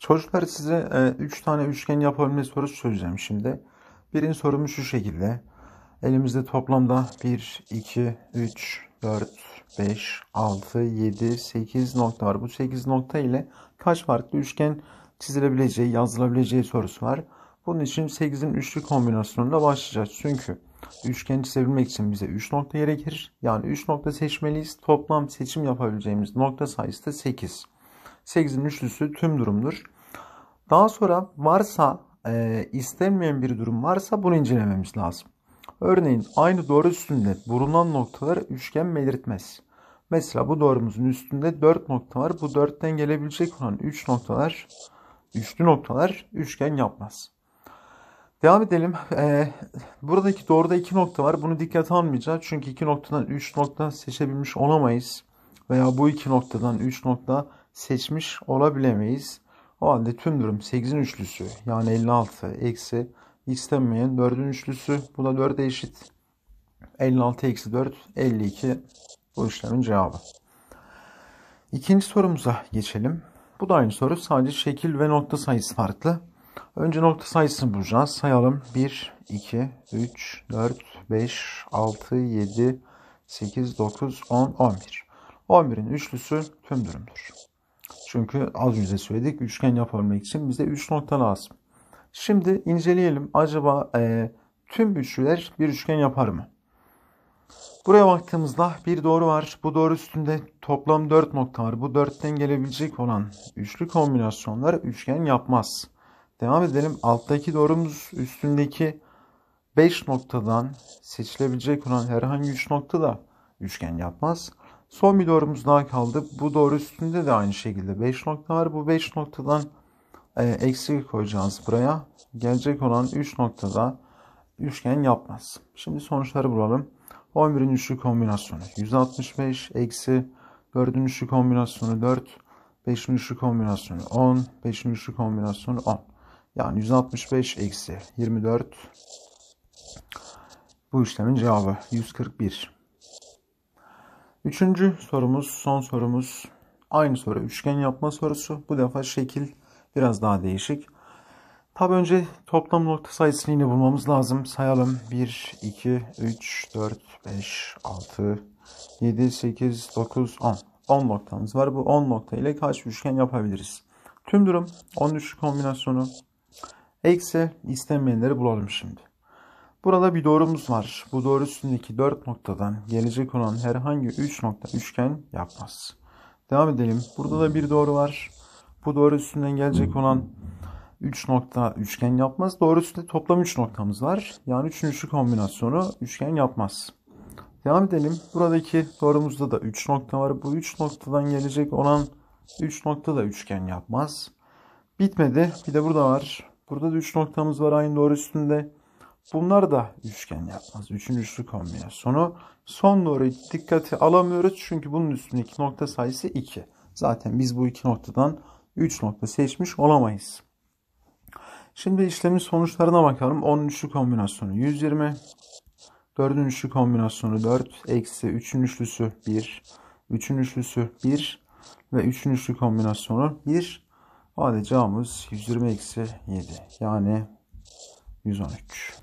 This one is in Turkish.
Çocuklar size 3 e, tane üçgen yapabilme sorusu çözeceğim şimdi. Birinci sorumu şu şekilde. Elimizde toplamda 1, 2, 3, 4, 5, 6, 7, 8 nokta var. Bu 8 nokta ile kaç farklı üçgen çizilebileceği, yazılabileceği sorusu var. Bunun için 8'in üçlü kombinasyonunda başlayacağız. Çünkü üçgen çizebilmek için bize 3 nokta gerekir. Yani 3 nokta seçmeliyiz. Toplam seçim yapabileceğimiz nokta sayısı da 8. 8'in üçlüsü tüm durumdur. Daha sonra varsa e, istenmeyen bir durum varsa bunu incelememiz lazım. Örneğin aynı doğru üstünde bulunan noktalar üçgen belirtmez. Mesela bu doğrumuzun üstünde 4 nokta var. Bu 4'ten gelebilecek olan 3 noktalar, üçlü noktalar üçgen yapmaz. Devam edelim. Ee, buradaki doğruda 2 nokta var. Bunu dikkate almayacağız. Çünkü 2 noktadan 3 nokta seçebilmiş olamayız. Veya bu 2 noktadan 3 nokta seçmiş olabilemeyiz. O halde tüm durum 8'in üçlüsü yani 56 eksi istemeyen demeyen 4'ün üçlüsü bu da 4'e eşit. 56 eksi 4 52 bu işlemin cevabı. İkinci sorumuza geçelim. Bu da aynı soru sadece şekil ve nokta sayısı farklı. Önce nokta sayısını bulacağız. Sayalım 1, 2, 3, 4, 5, 6, 7, 8, 9, 10, 11. 11'in üçlüsü tüm durumdur. Çünkü az yüze söyledik. Üçgen yapabilmek için bize 3 nokta lazım. Şimdi inceleyelim. Acaba e, tüm üçlüler bir üçgen yapar mı? Buraya baktığımızda bir doğru var. Bu doğru üstünde toplam 4 nokta var. Bu 4'ten gelebilecek olan üçlü kombinasyonlar üçgen yapmaz. Devam edelim. Alttaki doğrumuz üstündeki 5 noktadan seçilebilecek olan herhangi 3 nokta da üçgen yapmaz. Son bir doğrumuz daha kaldı. Bu doğru üstünde de aynı şekilde 5 nokta var. Bu 5 noktadan e, eksi koyacağız buraya. Gelecek olan 3 noktada üçgen yapmaz. Şimdi sonuçları bulalım. 11'in üçlü kombinasyonu 165 eksi 4'ün üçlü kombinasyonu 4 5'in üçlü kombinasyonu 10 5'in üçlü kombinasyonu 10 yani 165 eksi 24 bu işlemin cevabı 141 Üçüncü sorumuz, son sorumuz. Aynı soru. Üçgen yapma sorusu. Bu defa şekil biraz daha değişik. Tabi önce toplam nokta sayısını yine bulmamız lazım. Sayalım. 1, 2, 3, 4, 5, 6, 7, 8, 9, 10. 10 noktamız var. Bu 10 nokta ile kaç üçgen yapabiliriz? Tüm durum 13 kombinasyonu. Eksi istenmeyenleri bulalım şimdi. Burada bir doğrumuz var. Bu doğru üstündeki 4 noktadan gelecek olan herhangi 3 nokta üçgen yapmaz. Devam edelim. Burada da bir doğru var. Bu doğru üstünden gelecek olan 3 nokta üçgen yapmaz. Doğru üstünde toplam 3 noktamız var. Yani 3'ün 3'lü kombinasyonu üçgen yapmaz. Devam edelim. Buradaki doğrumuzda da 3 nokta var. Bu 3 noktadan gelecek olan 3 nokta da üçgen yapmaz. Bitmedi. Bir de burada var. Burada da 3 noktamız var aynı doğru üstünde. Bunlar da üçgen yapmaz. Üçüncüsü kombinasyonu. Son doğru dikkati alamıyoruz. Çünkü bunun üstündeki nokta sayısı 2. Zaten biz bu iki noktadan 3 nokta seçmiş olamayız. Şimdi işlemin sonuçlarına bakalım. 13'lü kombinasyonu 120. 4'ün üçlü kombinasyonu 4. Eksi 3'ün üçlüsü 1. 3'ün üçlüsü 1. Ve 3'ün üçlü kombinasyonu 1. O halde cevabımız 120 eksi 7. Yani 113.